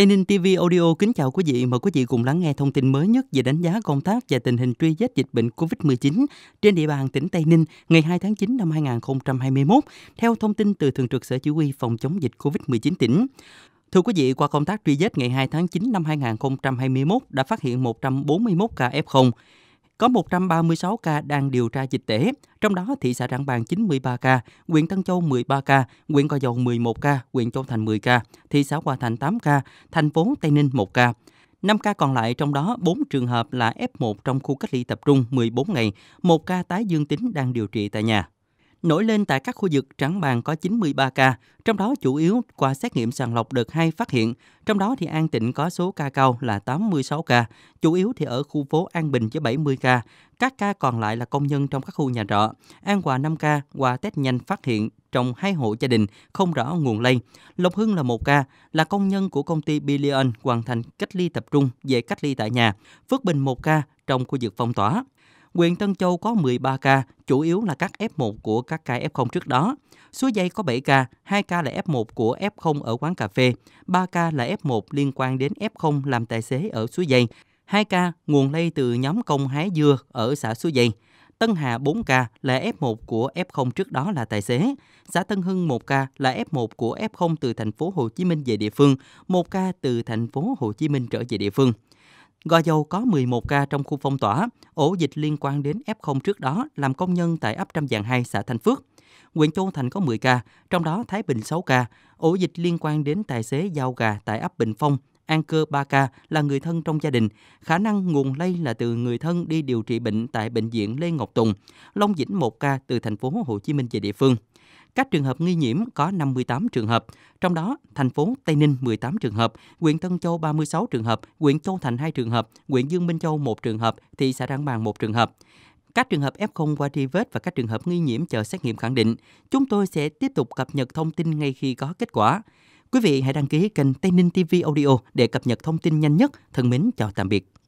Tây Ninh TV Audio kính chào quý vị. Mời quý vị cùng lắng nghe thông tin mới nhất về đánh giá công tác và tình hình truy vết dịch bệnh COVID-19 trên địa bàn tỉnh Tây Ninh ngày 2 tháng 9 năm 2021, theo thông tin từ Thường trực Sở Chỉ huy Phòng chống dịch COVID-19 tỉnh. Thưa quý vị, qua công tác truy vết ngày 2 tháng 9 năm 2021 đã phát hiện 141 ca F0 có 136 ca đang điều tra dịch tễ, trong đó thị xã rạng Bàng 93 ca, huyện Tân Châu 13 ca, huyện Gò Dầu 11 ca, huyện Châu Thành 10 ca, thị xã Hòa Thành 8 ca, thành phố Tây Ninh 1 ca. 5 ca còn lại trong đó 4 trường hợp là F1 trong khu cách ly tập trung 14 ngày, 1 ca tái dương tính đang điều trị tại nhà nổi lên tại các khu vực trắng bàn có 93 ca, trong đó chủ yếu qua xét nghiệm sàng lọc đợt 2 phát hiện, trong đó thì An Tịnh có số ca cao là 86 ca, chủ yếu thì ở khu phố An Bình với 70 ca, các ca còn lại là công nhân trong các khu nhà trọ. An Hòa 5 ca qua test nhanh phát hiện trong hai hộ gia đình không rõ nguồn lây. Lộc Hưng là một ca, là công nhân của công ty Billion hoàn thành cách ly tập trung về cách ly tại nhà. Phước Bình một ca trong khu vực phong tỏa huyện Tân Châu có 13 ca, chủ yếu là các F1 của các ca F0 trước đó. Suối Dây có 7 ca, 2 ca là F1 của F0 ở quán cà phê, 3 ca là F1 liên quan đến F0 làm tài xế ở Suối Dây, 2 ca nguồn lây từ nhóm công hái dưa ở xã Suối Dây. Tân Hà 4 ca là F1 của F0 trước đó là tài xế. Xã Tân Hưng 1 ca là F1 của F0 từ thành phố Hồ Chí Minh về địa phương, 1 ca từ thành phố Hồ Chí Minh trở về địa phương. Gò Dầu có 11 ca trong khu phong tỏa, ổ dịch liên quan đến F0 trước đó làm công nhân tại ấp Trăm Giàng 2, xã Thanh Phước. Quyện Châu Thành có 10 ca, trong đó Thái Bình 6 ca, ổ dịch liên quan đến tài xế giao gà tại ấp Bình Phong, An Cơ 3 ca là người thân trong gia đình, khả năng nguồn lây là từ người thân đi điều trị bệnh tại bệnh viện Lê Ngọc Tùng, Long Vĩnh 1 ca từ thành phố Hồ Chí Minh về địa phương. Các trường hợp nghi nhiễm có 58 trường hợp, trong đó thành phố Tây Ninh 18 trường hợp, huyện Tân Châu 36 trường hợp, huyện Châu Thành 2 trường hợp, huyện Dương Minh Châu 1 trường hợp, thị xã Trảng bàn 1 trường hợp. Các trường hợp F0 qua truy vết và các trường hợp nghi nhiễm chờ xét nghiệm khẳng định, chúng tôi sẽ tiếp tục cập nhật thông tin ngay khi có kết quả. Quý vị hãy đăng ký kênh Tây Ninh TV Audio để cập nhật thông tin nhanh nhất. Thân mến chào tạm biệt.